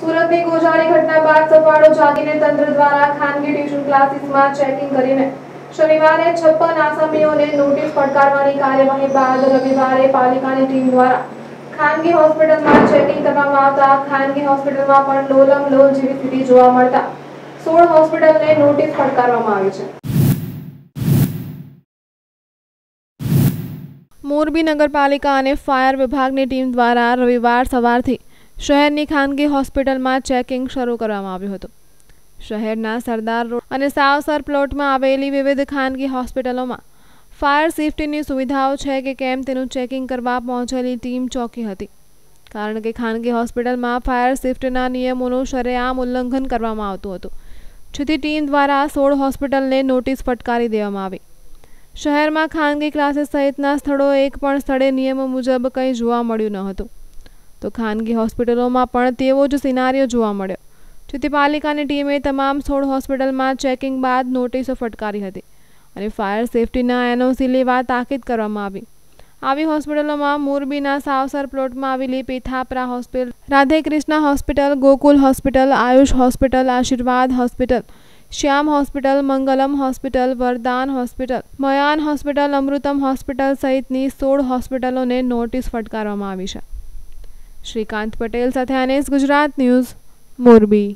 સુરતની ગોજારી ઘટના બાદ સફાળો જાગીને તંત્ર દ્વારા ખાનગી ટ્યુશન ક્લાસીસમાં ચેકિંગ કરીને શનિવારે છપ્પન આસામીઓને નોટિસ ફટકારવાની કાર્યવાહી બાદ રવિવારે પાલિકાની ટીમ દ્વારા ખાનગી હોસ્પિટલમાં ચેકિંગ કરવામાં આવતા ખાનગી હોસ્પિટલમાં પણ લોલમ લોલ જેવી સ્થિતિ જોવા મળતા સોળ હોસ્પિટલને નોટિસ ફટકારવામાં આવી છે મોરબી નગરપાલિકા અને ફાયર વિભાગની ટીમ દ્વારા રવિવાર સવારથી શહેરની ખાનગી હોસ્પિટલમાં ચેકિંગ શરૂ કરવામાં આવ્યું હતું શહેરના સરદાર રોડ અને સાવસર પ્લોટમાં આવેલી વિવિધ ખાનગી હોસ્પિટલોમાં ફાયર સેફટીની સુવિધાઓ છે કે કેમ તેનું ચેકિંગ કરવા પહોંચેલી ટીમ ચોકી હતી કારણ કે ખાનગી હોસ્પિટલમાં ફાયર સેફટીના નિયમોનું શરેઆમ ઉલ્લંઘન કરવામાં આવતું હતું જેથી ટીમ દ્વારા સોળ હોસ્પિટલને નોટિસ ફટકારી દેવામાં આવી શહેરમાં ખાનગી ક્લાસીસ સહિતના સ્થળો એક પણ સ્થળે નિયમો મુજબ કંઈ જોવા મળ્યું ન હતું તો ખાનગી હોસ્પિટલોમાં પણ તેવો જ સિનારીઓ જોવા મળ્યો જેથી પાલિકાની ટીમે તમામ સોળ હોસ્પિટલમાં ચેકિંગ બાદ નોટિસો ફટકારી હતી અને ફાયર સેફટીના એનઓસી લેવા તાકીદ કરવામાં આવી આવી હોસ્પિટલોમાં મોરબીના સાવસર પ્લોટમાં આવેલી Pithapara hospital Radhe Krishna hospital Gokul hospital Ayush hospital Ashirwad hospital Shyam hospital Mangalam hospital Vardaan hospital Mayan hospital Amrutam hospital સહિતની સોળ હોસ્પિટલોને નોટિસ ફટકારવામાં આવી છે શ્રીકાંત પટેલ સાથે અનેસ ગુજરાત ન્યૂઝ મોરબી